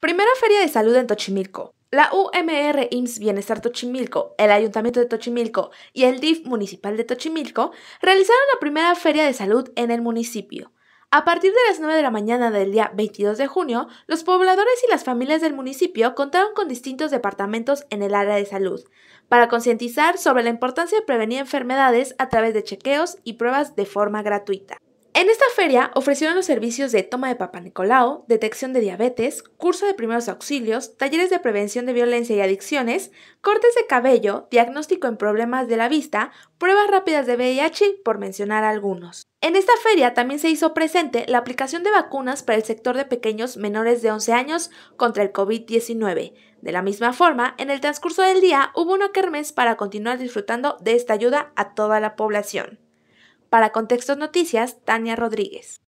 Primera Feria de Salud en Tochimilco. La UMR IMSS Bienestar Tochimilco, el Ayuntamiento de Tochimilco y el DIF Municipal de Tochimilco realizaron la primera feria de salud en el municipio. A partir de las 9 de la mañana del día 22 de junio, los pobladores y las familias del municipio contaron con distintos departamentos en el área de salud para concientizar sobre la importancia de prevenir enfermedades a través de chequeos y pruebas de forma gratuita. En esta feria ofrecieron los servicios de toma de Papa Nicolau, detección de diabetes, curso de primeros auxilios, talleres de prevención de violencia y adicciones, cortes de cabello, diagnóstico en problemas de la vista, pruebas rápidas de VIH, por mencionar algunos. En esta feria también se hizo presente la aplicación de vacunas para el sector de pequeños menores de 11 años contra el COVID-19. De la misma forma, en el transcurso del día hubo una kermés para continuar disfrutando de esta ayuda a toda la población. Para Contextos Noticias, Tania Rodríguez.